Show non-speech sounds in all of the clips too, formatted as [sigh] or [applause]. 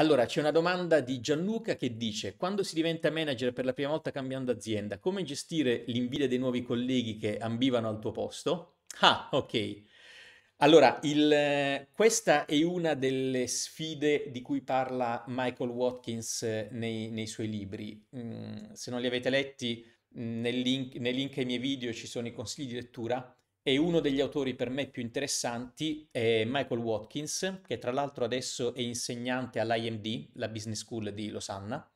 Allora, c'è una domanda di Gianluca che dice: Quando si diventa manager per la prima volta cambiando azienda, come gestire l'invidia dei nuovi colleghi che ambivano al tuo posto? Ah, ok. Allora, il, questa è una delle sfide di cui parla Michael Watkins eh, nei, nei suoi libri. Mm, se non li avete letti, mm, nel link, nel link ai miei video ci sono i consigli di lettura e uno degli autori per me più interessanti è Michael Watkins, che tra l'altro adesso è insegnante all'IMD, la Business School di Losanna,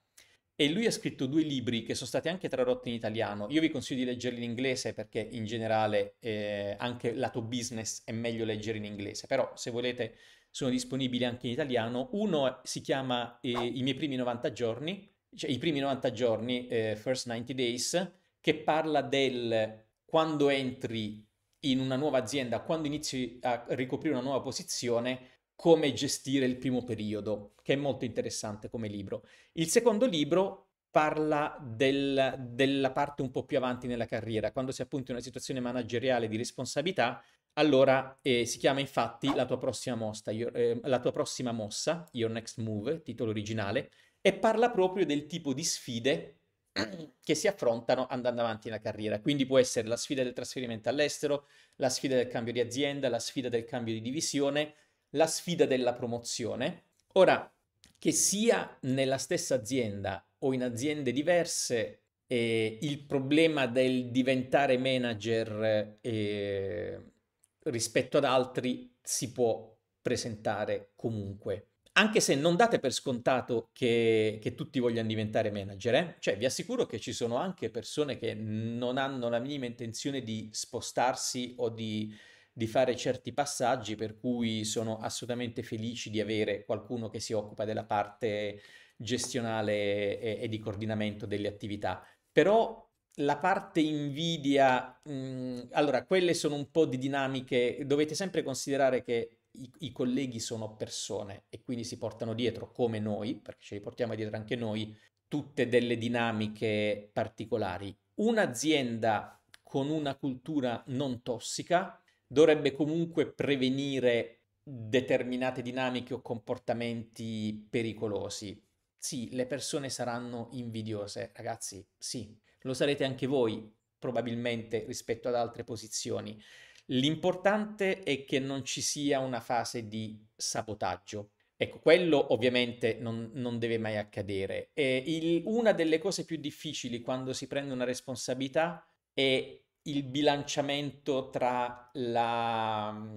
e lui ha scritto due libri che sono stati anche tradotti in italiano. Io vi consiglio di leggerli in inglese perché in generale eh, anche lato business è meglio leggere in inglese, però se volete sono disponibili anche in italiano. Uno si chiama eh, I miei primi 90 giorni, cioè i primi 90 giorni, eh, First 90 Days, che parla del quando entri in una nuova azienda, quando inizi a ricoprire una nuova posizione, come gestire il primo periodo, che è molto interessante come libro. Il secondo libro parla del, della parte un po' più avanti nella carriera, quando si è appunto in una situazione manageriale di responsabilità, allora eh, si chiama infatti la tua, prossima mossa, your, eh, la tua prossima mossa, Your Next Move, titolo originale, e parla proprio del tipo di sfide [clears throat] che si affrontano andando avanti nella carriera. Quindi può essere la sfida del trasferimento all'estero, la sfida del cambio di azienda, la sfida del cambio di divisione, la sfida della promozione. Ora, che sia nella stessa azienda o in aziende diverse, eh, il problema del diventare manager eh, rispetto ad altri si può presentare comunque anche se non date per scontato che, che tutti vogliano diventare manager, eh? cioè vi assicuro che ci sono anche persone che non hanno la minima intenzione di spostarsi o di, di fare certi passaggi, per cui sono assolutamente felici di avere qualcuno che si occupa della parte gestionale e, e di coordinamento delle attività. Però la parte invidia, mh, mhmm, allora quelle sono un po' di dinamiche, dovete sempre considerare che i, i, colleghi sono persone e quindi si portano dietro, come noi, perché ce li portiamo dietro anche noi, tutte delle dinamiche particolari. Un'azienda con una cultura non tossica dovrebbe comunque prevenire determinate dinamiche o comportamenti pericolosi. Sì, le persone saranno invidiose, ragazzi, sì, lo sarete anche voi, probabilmente rispetto ad altre posizioni. L'importante è che non ci sia una fase di sabotaggio. Ecco, quello ovviamente non, non deve mai accadere. Il, una delle cose più difficili quando si prende una responsabilità è il bilanciamento tra la,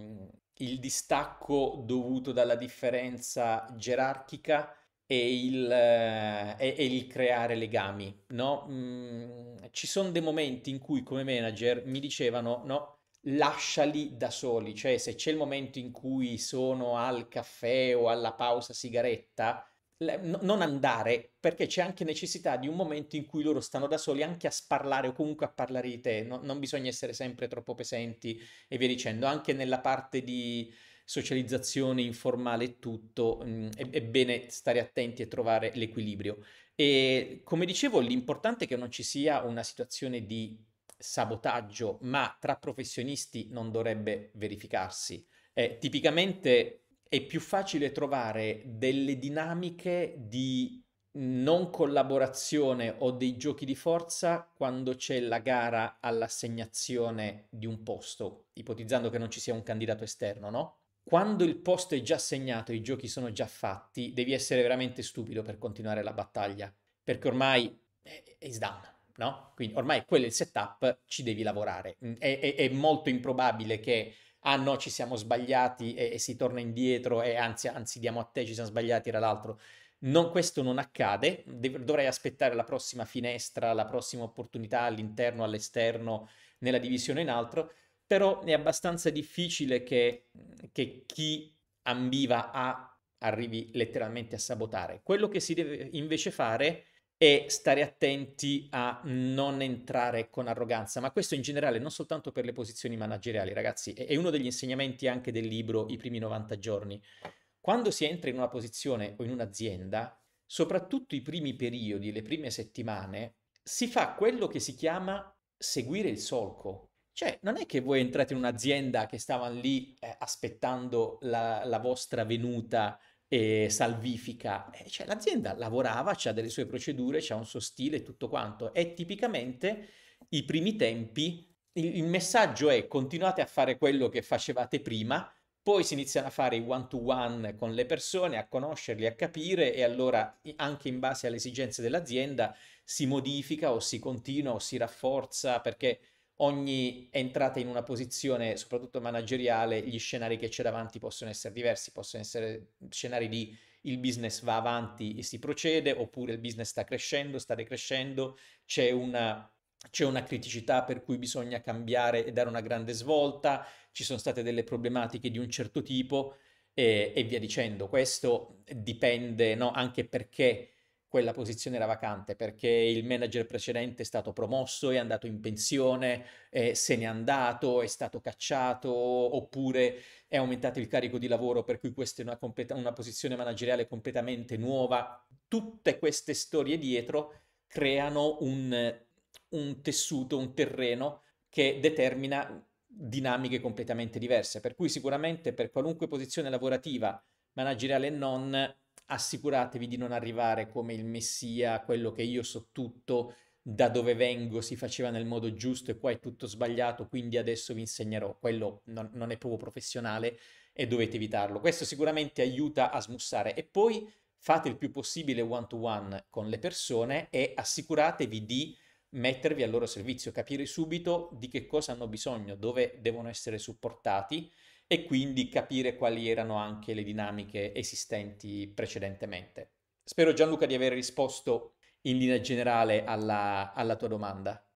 il distacco dovuto dalla differenza gerarchica e il, e, e il creare legami, no? Mm, ci sono dei momenti in cui come manager mi dicevano, no, lasciali da soli, cioè se c'è il momento in cui sono al caffè o alla pausa sigaretta, non andare perché c'è anche necessità di un momento in cui loro stanno da soli anche a sparlare o comunque a parlare di te, no, non bisogna essere sempre troppo pesenti e via dicendo, anche nella parte di socializzazione informale e tutto, mh, mm, è, è bene stare attenti e trovare l'equilibrio. E come dicevo, l'importante è che non ci sia una situazione di sabotaggio, ma tra professionisti non dovrebbe verificarsi. Eh, tipicamente è più facile trovare delle dinamiche di non collaborazione o dei giochi di forza quando c'è la gara all'assegnazione di un posto, ipotizzando che non ci sia un candidato esterno, no? Quando il posto è già assegnato e i giochi sono già fatti, devi essere veramente stupido per continuare la battaglia, perché ormai è, è down no? Quindi ormai quello è il setup, ci devi lavorare. Mm, è, è, è molto improbabile che, ah no, ci siamo sbagliati e, e, si torna indietro e anzi, anzi diamo a te, ci siamo sbagliati, era l'altro. Non, questo non accade, Dov- dovrei aspettare la prossima finestra, la prossima opportunità all'interno, all'esterno, nella divisione in altro, però è abbastanza difficile che, che chi ambiva a arrivi letteralmente a sabotare. Quello che si deve invece fare è e stare attenti a non entrare con arroganza, ma questo in generale non soltanto per le posizioni manageriali, ragazzi, è uno degli insegnamenti anche del libro I primi 90 giorni. Quando si entra in una posizione o in un'azienda, soprattutto i primi periodi, le prime settimane, si fa quello che si chiama seguire il solco. Cioè, non è che voi entrate in un'azienda che stavano lì eh, aspettando la, la vostra venuta eh, salvifica. Eh, cioè, l'azienda lavorava, ha delle sue procedure, ha un suo stile e tutto quanto. E tipicamente i primi tempi il, il messaggio è continuate a fare quello che facevate prima, poi si iniziano a fare i one to one con le persone, a conoscerli, a capire e allora anche in base alle esigenze dell'azienda si modifica o si continua o si rafforza perché ogni entrata in una posizione, soprattutto manageriale, gli scenari che c'è davanti possono essere diversi, possono essere scenari di il business va avanti e si procede, oppure il business sta crescendo, sta decrescendo, c'è una, c'è una criticità per cui bisogna cambiare e dare una grande svolta, ci sono state delle problematiche di un certo tipo e, e via dicendo. Questo dipende no, anche perché quella posizione era vacante perché il manager precedente è stato promosso, è andato in pensione, eh, se n'è andato, è stato cacciato oppure è aumentato il carico di lavoro per cui questa è una, completa, una posizione manageriale completamente nuova. Tutte queste storie dietro creano un, un tessuto, un terreno che determina dinamiche completamente diverse, per cui sicuramente per qualunque posizione lavorativa, manageriale e non, assicuratevi di non arrivare come il messia, quello che io so tutto, da dove vengo si faceva nel modo giusto e qua è tutto sbagliato, quindi adesso vi insegnerò. Quello non, non è proprio professionale e dovete evitarlo. Questo sicuramente aiuta a smussare. E poi fate il più possibile one-to-one con le persone e assicuratevi di mettervi al loro servizio, capire subito di che cosa hanno bisogno, dove devono essere supportati e quindi capire quali erano anche le dinamiche esistenti precedentemente. Spero Gianluca di aver risposto in linea generale alla, alla tua domanda.